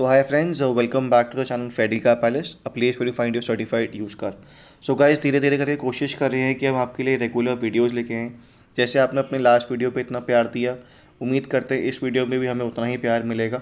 so hi friends welcome back to the channel channel palace a place a you find your certified use कर so guys धीरे धीरे करके कोशिश कर रहे हैं कि हम आपके लिए रेगुलर वीडियोज़ लेके आएँ जैसे आपने अपने लास्ट वीडियो पे इतना प्यार दिया उम्मीद करते हैं इस वीडियो में भी हमें उतना ही प्यार मिलेगा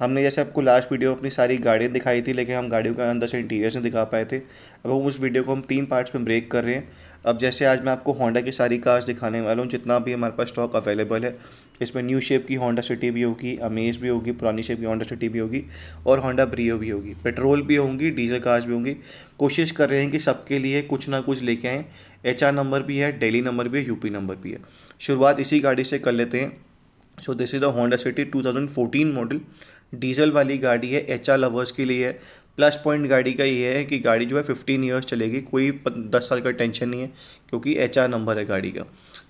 हमने जैसे आपको लास्ट वीडियो अपनी सारी गाड़ियाँ दिखाई थी लेकिन हम गाड़ियों के अंदर से इंटीरियर्स नहीं दिखा पाए थे अब हम उस वीडियो को हम तीन पार्ट्स में ब्रेक कर रहे हैं अब जैसे आज मैं आपको होंडा की सारी कार्स दिखाने वाला हूँ जितना भी हमारे पास स्टॉक अवेलेबल है इसमें न्यू शेप की होंडा सिटी भी होगी अमेज भी होगी पुरानी शेप की होंडा सिटी भी होगी और होंडा ब्रियो भी होगी पेट्रोल भी होंगी डीजल कार्स भी होंगी कोशिश कर रहे हैं कि सबके लिए कुछ ना कुछ लेके आएँ एच नंबर भी है डेली नंबर भी है यूपी नंबर भी है शुरुआत इसी गाड़ी से कर लेते हैं so this is the Honda City fourteen model diesel वाली गाड़ी है एच लवर्स के लिए है प्लस पॉइंट गाड़ी का ये है कि गाड़ी जो है फिफ्टीन ईयर्स चलेगी कोई दस साल का टेंशन नहीं है क्योंकि एच नंबर है गाड़ी का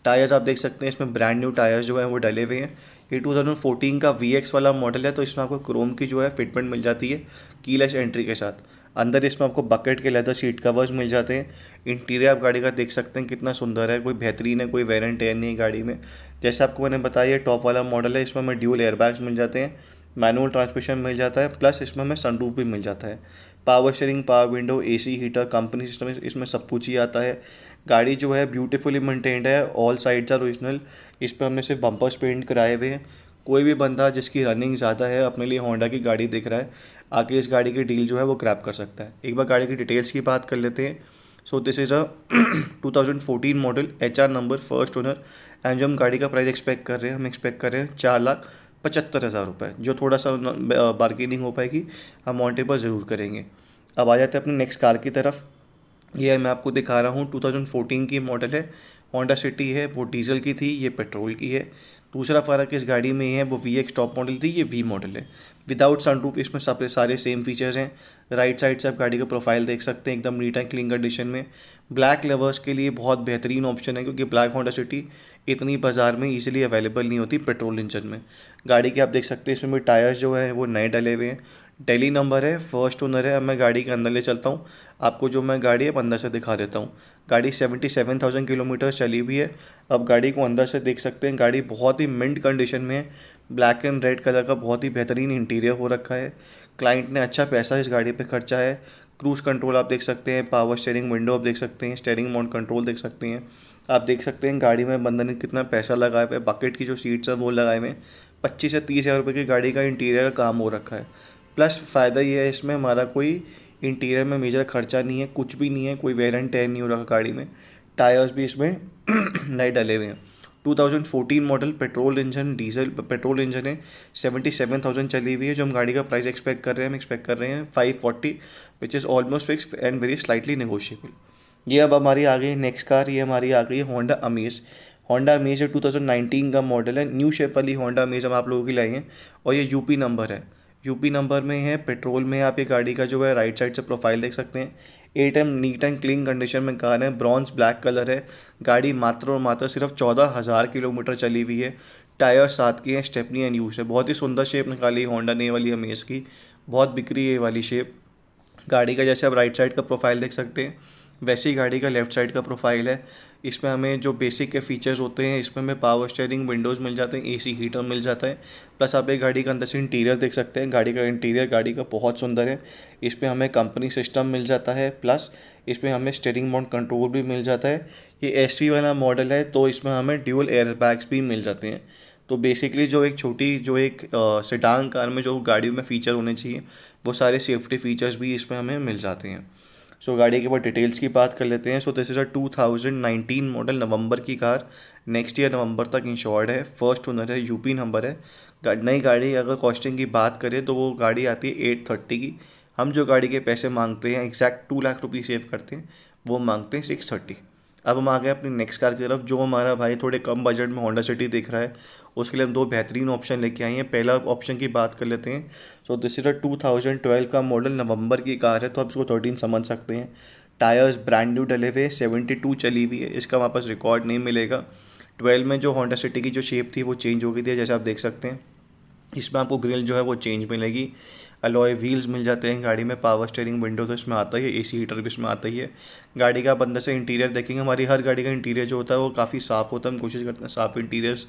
टायर्स आप देख सकते हैं इसमें ब्रांड न्यू टायर्स जो है वो डले हुए हैं ये 2014 का वी वाला मॉडल है तो इसमें आपको क्रोम की जो है फिटमेंट मिल जाती है कीलेस एंट्री के साथ अंदर इसमें आपको बकेट के लेदर सीट कवर्स मिल जाते हैं इंटीरियर आप गाड़ी का देख सकते हैं कितना सुंदर है कोई बेहतरीन है कोई वेरेंट है नहीं गाड़ी में जैसे आपको मैंने बताया टॉप वाला मॉडल है इसमें हमें ड्यूल एयरबैग्स मिल जाते हैं मैनुअल ट्रांसमिशन मिल जाता है प्लस इसमें हमें सनरूफ भी मिल जाता है power steering power window AC heater company system इसमें सब कुछ ही आता है गाड़ी जो है ब्यूटीफुली मेंटेन्ड है ऑल साइड्स आर ओरिजिनल इस पर हमने सिर्फ बम्पर्स पेंट कराए हुए हैं कोई भी बंदा जिसकी रनिंग ज़्यादा है अपने लिए होंडा की गाड़ी देख रहा है आके इस गाड़ी की डील जो है वो क्रैप कर सकता है एक बार गाड़ी की डिटेल्स की बात कर लेते हैं so this is a 2014 model H R number first owner and जो हम गाड़ी का प्राइस एक्सपेक्ट कर रहे हैं हम एक्सपेक्ट कर रहे हैं चार लाख पचहत्तर हज़ार रुपये जो थोड़ा सा बार्गेनिंग हो पाएगी हम ऑन पर ज़रूर करेंगे अब आ जाते हैं अपने नेक्स्ट कार की तरफ ये मैं आपको दिखा रहा हूँ 2014 की मॉडल है होंडा सिटी है वो डीजल की थी ये पेट्रोल की है दूसरा फ़र्क इस गाड़ी में है वो वी एक्स टॉप मॉडल थी ये वी मॉडल है विदाउट सनरूफ इसमें सब सारे सेम फीचर्स हैं राइट साइड से आप गाड़ी का प्रोफाइल देख सकते हैं एकदम नीट एंड क्लीन कंडीशन में ब्लैक लवर्स के लिए बहुत बेहतरीन ऑप्शन है क्योंकि ब्लैक होंडा सिटी इतनी बाज़ार में ईजिली अवेलेबल नहीं होती पेट्रोल इंजन में गाड़ी के आप देख सकते हैं इसमें टायर्स जो है वो नए डले हुए हैं डेली नंबर है फर्स्ट ओनर है अब मैं गाड़ी के अंदर ले चलता हूँ आपको जो मैं गाड़ी है अंदर से दिखा देता हूँ गाड़ी सेवेंटी सेवन थाउजेंड किलोमीटर चली भी है अब गाड़ी को अंदर से देख सकते हैं गाड़ी बहुत ही मिंट कंडीशन में है ब्लैक एंड रेड कलर का बहुत ही बेहतरीन इंटीरियर हो रखा है क्लाइंट ने अच्छा पैसा इस गाड़ी पर खर्चा है क्रूज़ कंट्रोल आप देख सकते हैं पावर स्टेयरिंग विंडो आप देख सकते हैं स्टेयरिंग माउंट कंट्रोल देख सकते हैं आप देख सकते हैं गाड़ी में बंदा ने कितना पैसा लगाए हुआ है बकेट की जो सीट्स हैं वो लगाए हुए हैं पच्चीस से तीस हज़ार रुपये की गाड़ी का इंटीरियर का काम हो रखा है प्लस फ़ायदा ये है इसमें हमारा कोई इंटीरियर में मेजर खर्चा नहीं है कुछ भी नहीं है कोई वेर एंड टेयर नहीं हो रहा गाड़ी में टायर्स भी इसमें नए डले हुए हैं 2014 model petrol engine diesel petrol engine है 77,000 चली हुई है जो हम गाड़ी का प्राइस एक्सपेक्ट कर रहे हैं हम एक्सपेक्ट कर रहे हैं 540 forty which is almost fix and very slightly negotiable ये अब हमारी आ गई नेक्स्ट कार ये हमारी आ गई है होंडा अमेज़ होंडा अमेज है टू का मॉडल है न्यू शेप वाली होंडा अमेज हम आप लोगों की लाए हैं और ये यूपी नंबर है यूपी नंबर में है पेट्रोल में आप ये गाड़ी का जो है राइट साइड से प्रोफाइल देख सकते हैं a time neat and clean condition में कार है ब्रॉन्ज ब्लैक कलर है गाड़ी मात्र और मात्र सिर्फ चौदह हज़ार किलोमीटर चली हुई है टायर साथ के हैं स्टेपनी एंड यूज है बहुत ही सुंदर शेप निकाली होंडा ने वाली अमेज की बहुत बिक्री है वाली शेप गाड़ी का जैसे आप राइट साइड का प्रोफाइल देख सकते हैं वैसे ही गाड़ी का लेफ्ट साइड का प्रोफाइल है इसमें हमें जो बेसिक के फीचर्स होते हैं इसमें हमें पावर स्टेयरिंग विंडोज़ मिल जाते हैं एसी हीटर मिल जाता है प्लस आप एक गाड़ी का अंदर से इंटीरियर देख सकते हैं गाड़ी का इंटीरियर गाड़ी का बहुत सुंदर है इसमें हमें कंपनी सिस्टम मिल जाता है प्लस इसमें हमें स्टेयरिंग माउंट कंट्रोल भी मिल जाता है ये एस वाला मॉडल है तो इसमें हमें ड्यूअल एयर बैग्स भी मिल जाते हैं तो बेसिकली जो एक छोटी जो एक सेडान कार में जो गाड़ियों में फ़ीचर होने चाहिए वो सारे सेफ्टी फ़ीचर्स भी इसमें हमें मिल जाते हैं सो गाड़ी के बाद डिटेल्स की बात कर लेते हैं so this is a 2019 model नवंबर की कार नेक्स्ट ईयर नवंबर तक इंश्योर्ड है फर्स्ट ओनर है यूपी नंबर है नई गाड़ी अगर कॉस्टिंग की बात करें तो वो गाड़ी आती है एट थर्टी की हम जो गाड़ी के पैसे मांगते हैं एग्जैक्ट टू लाख रुपये सेव करते हैं वो मांगते हैं सिक्स थर्टी अब हम आ गए अपनी नेक्स्ट कार की तरफ जो हमारा भाई थोड़े कम बजट में होंडा सिटी देख रहा है उसके लिए हम दो बेहतरीन ऑप्शन लेके आए हैं पहला ऑप्शन की बात कर लेते हैं so this is a two thousand twelve का मॉडल नवंबर की कार है तो आप इसको थर्टीन समझ सकते हैं टायर्स ब्रांड न्यू डले हुए सेवेंटी टू चली हुई है इसका वापस पास रिकॉर्ड नहीं मिलेगा ट्वेल्व में जो होंडा सिटी की जो शेप थी वो चेंज हो गई थी जैसे आप देख सकते हैं इसमें आपको ग्रिल जो है वो चेंज मिलेगी अलॉय व्हील्स मिल जाते हैं गाड़ी में पावर स्टेयरिंग विंडो तो इसमें आता ही है एसी हीटर भी इसमें आता ही है गाड़ी का आप अंदर से इंटीरियर देखेंगे हमारी हर गाड़ी का इंटीरियर जो होता है वो काफ़ी साफ़ होता है हम कोशिश करते हैं साफ़ इंटीरियर्स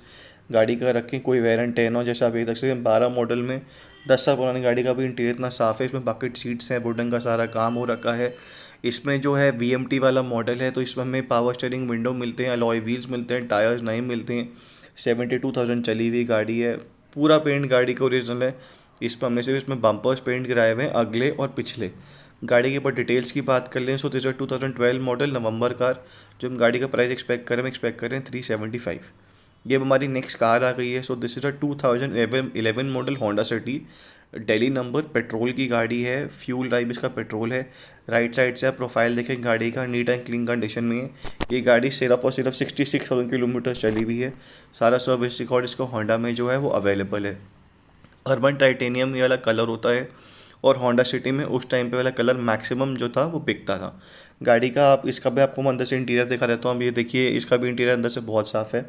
गाड़ी का रखें कोई वेरन टेन हो जैसे आप ये देख सकते हैं बारह मॉडल में दस साल पुरानी गाड़ी का भी इंटीरियर इतना साफ़ है इसमें बकेट सीट्स हैं बोटन का सारा काम हो रखा है इसमें जो है वी वाला मॉडल है तो इसमें हमें पावर स्टेयरिंग विंडो मिलते हैं अलॉय व्हील्स मिलते हैं टायर्स नए मिलते हैं सेवेंटी टू थाउजेंड चली हुई गाड़ी है पूरा पेंट गाड़ी का ओरिजिनल है इस पर हमने सिर्फ इसमें बम्पर्स पेंट कराए हुए हैं अगले और पिछले गाड़ी के ऊपर डिटेल्स की बात कर लें so this two thousand twelve model नवंबर कार जो हम गाड़ी का प्राइस एक्सपेक्ट करें हैं एक्सपेक्ट करें थ्री सेवेंटी फाइव ये अब हमारी नेक्स्ट कार आ गई है so this is a two thousand eleven model Honda City Delhi number petrol की गाड़ी है फ्यूल ड्राइव इसका पेट्रोल है राइट साइड से आप प्रोफाइल देखें गाड़ी का नीट एंड क्लीन कंडीशन में है ये गाड़ी सिर्फ और सिर्फ सिक्सटी सिक्स थाउजेंड किलोमीटर चली हुई है सारा सर्विस रिकॉर्ड इसका होंडा में जो है वो अवेलेबल है अर्बन टाइटेनियम ये वाला कलर होता है और होंडा सिटी में उस टाइम पे वाला कलर मैक्सिमम जो था वो बिकता था गाड़ी का आप इसका भी आपको अंदर से इंटीरियर दिखा देता हूँ अब ये देखिए इसका भी इंटीरियर अंदर से बहुत साफ़ है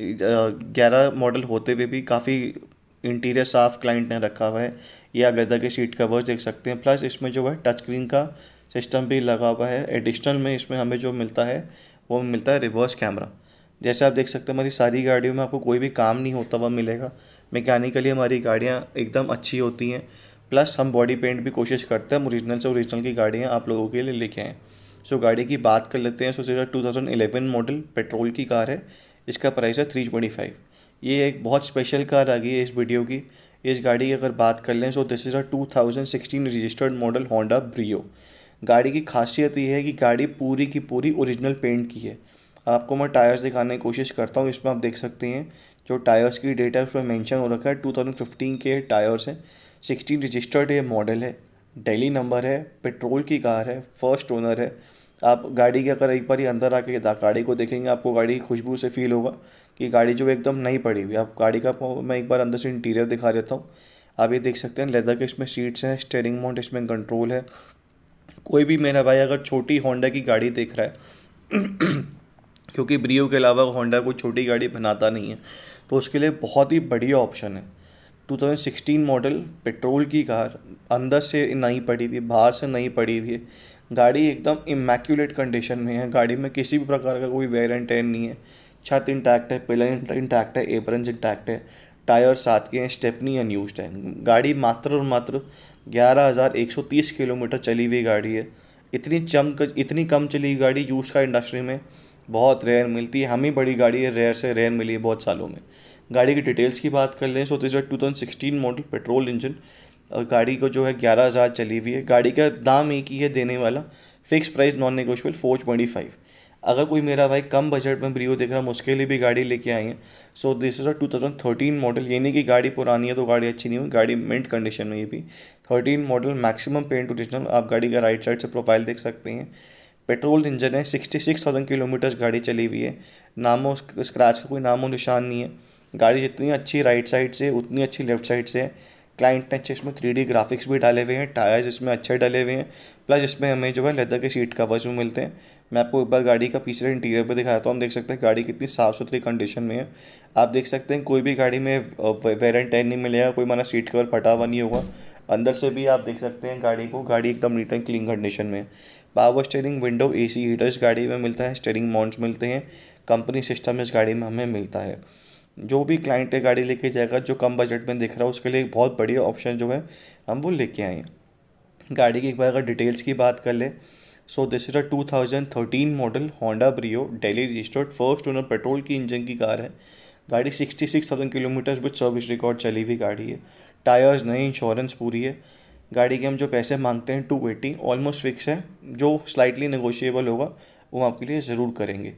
ग्यारह मॉडल होते हुए भी काफ़ी इंटीरियर साफ क्लाइंट ने रखा हुआ है ये आप लेदर के सीट कवर्स देख सकते हैं प्लस इसमें जो है टच स्क्रीन का सिस्टम भी लगा हुआ है एडिशनल में इसमें हमें जो मिलता है वो मिलता है रिवर्स कैमरा जैसे आप देख सकते हैं हमारी सारी गाड़ियों में आपको कोई भी काम नहीं होता हुआ मिलेगा मैकेनिकली हमारी गाड़ियाँ एकदम अच्छी होती हैं प्लस हम बॉडी पेंट भी कोशिश करते हैं ओरिजिनल से ओरिजिनल की गाड़ियाँ आप लोगों के लिए लेके आएँ सो गाड़ी की बात कर लेते हैं सो सीधा two thousand eleven model petrol की कार है इसका प्राइस है थ्री ट्वेंटी फाइव ये एक बहुत स्पेशल कार आ गई है इस वीडियो की इस गाड़ी की अगर बात कर लें so this is a two thousand sixteen registered model Honda Brio गाड़ी की खासियत ये है कि गाड़ी पूरी की पूरी ओरिजिनल पेंट की है आपको मैं टायर्स दिखाने की कोशिश करता हूँ इसमें आप देख सकते हैं जो तो टायर्स की डेट है उसमें मेंशन हो रखा है टू थाउजेंड फिफ्टीन के टायर्स हैं सिक्सटीन रजिस्टर्ड ये मॉडल है डेली नंबर है पेट्रोल की कार है फर्स्ट ओनर है आप गाड़ी के अगर एक बार ही अंदर आके गाड़ी को देखेंगे आपको गाड़ी की खुशबू से फील होगा कि गाड़ी जो एकदम नई पड़ी हुई आप गाड़ी का मैं एक बार अंदर से इंटीरियर दिखा देता हूँ आप ये देख सकते हैं लेदर के इसमें सीट्स हैं स्टेयरिंग माउंट इसमें कंट्रोल है कोई भी मेरा भाई अगर छोटी होंडा की गाड़ी देख रहा है क्योंकि ब्रियो के अलावा होंडा कोई छोटी गाड़ी बनाता नहीं है तो उसके लिए बहुत ही बढ़िया ऑप्शन है 2016 मॉडल पेट्रोल की कार अंदर से नहीं पड़ी थी बाहर से नहीं पड़ी थी गाड़ी एकदम इमेक्यूलेट कंडीशन में है गाड़ी में किसी भी प्रकार का कोई वेयर एंड टेयर नहीं है छत इंटैक्ट है पिलर इंटैक्ट है एबरेंस इंटैक्ट है टायर साथ के हैं स्टेपनी अनयूज है गाड़ी मात्र और मात्र 11,130 किलोमीटर चली हुई गाड़ी है इतनी चम इतनी कम चली गाड़ी यूज़ का इंडस्ट्री में बहुत रेयर मिलती है हमें बड़ी गाड़ी है रेयर से रेयर मिली है बहुत सालों में गाड़ी की डिटेल्स की बात कर लें so this two thousand sixteen model petrol engine और गाड़ी को जो है ग्यारह हज़ार चली हुई है गाड़ी का दाम एक ही है देने वाला fix price non negotiable four twenty five अगर कोई मेरा भाई कम बजट में ब्रियो देख रहा है उसके लिए भी गाड़ी लेके आई है so this is a two thousand thirteen model ये नहीं कि गाड़ी पुरानी है तो गाड़ी अच्छी नहीं हुई गाड़ी मिंट कंडीशन में ये भी thirteen model maximum paint original आप गाड़ी का राइट साइड से प्रोफाइल देख सकते हैं पेट्रोल इंजन है सिक्सटी सिक्स थाउजेंड किलोमीटर्स गाड़ी चली हुई है नामो स्क्रैच का कोई नामो निशान नहीं है गाड़ी जितनी अच्छी राइट साइड से उतनी अच्छी लेफ्ट साइड से है क्लाइंट ने अच्छे इसमें थ्री डी ग्राफिक्स भी डाले हुए हैं टायर्स इसमें अच्छे डाले हुए हैं प्लस इसमें हमें जो है लेदर के सीट कवर्स भी मिलते हैं मैं आपको एक बार गाड़ी का पीछे इंटीरियर पर दिखाता हूँ हम देख सकते हैं गाड़ी कितनी साफ़ सुथरी कंडीशन में है आप देख सकते हैं कोई भी गाड़ी में वेर एन नहीं मिलेगा कोई माना सीट कवर फटा हुआ नहीं होगा अंदर से भी आप देख सकते हैं गाड़ी को गाड़ी एकदम नीट एंड क्लीन कंडीशन में है power steering window A C heater इस गाड़ी में मिलता है स्टेयरिंग माउंट्स मिलते हैं कंपनी सिस्टम इस गाड़ी में हमें मिलता है जो भी क्लाइंट है गाड़ी लेके जाएगा जो कम बजट में दिख रहा है उसके लिए एक बहुत बढ़िया ऑप्शन जो है हम वो लेके आए गाड़ी की एक बार अगर डिटेल्स की बात कर ले so this is a two thousand thirteen model Honda Brio Delhi registered first owner petrol की इंजन की कार है गाड़ी sixty six thousand kilometres with service record चली हुई गाड़ी है टायर्स नए इंश्योरेंस पूरी है गाड़ी के हम जो पैसे मांगते हैं टू एटी ऑलमोस्ट फिक्स है जो स्लाइटली नेगोशिएबल होगा वो आपके लिए ज़रूर करेंगे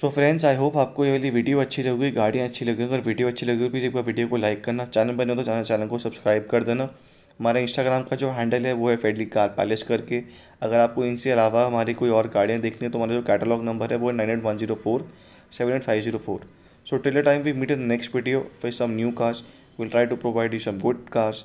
सो फ्रेंड्स आई होप आपको ये वाली वीडियो अच्छी लगेगी गाड़ियाँ अच्छी लगेंगी अगर वीडियो अच्छी लगेगी प्लीज़ एक बार वीडियो को लाइक करना चैनल बने तो चैनल चैनल को सब्सक्राइब कर देना हमारा इंस्टाग्राम का जो हैंडल है वो है फेडली कार पैलेस करके अगर आपको इनसे अलावा हमारी कोई और गाड़ियाँ देखनी है तो हमारा जो कैटलॉग नंबर है वो है nine eight one zero four seven eight five zero four so till time we meet in next video फिर some new cars will try to provide you some good cars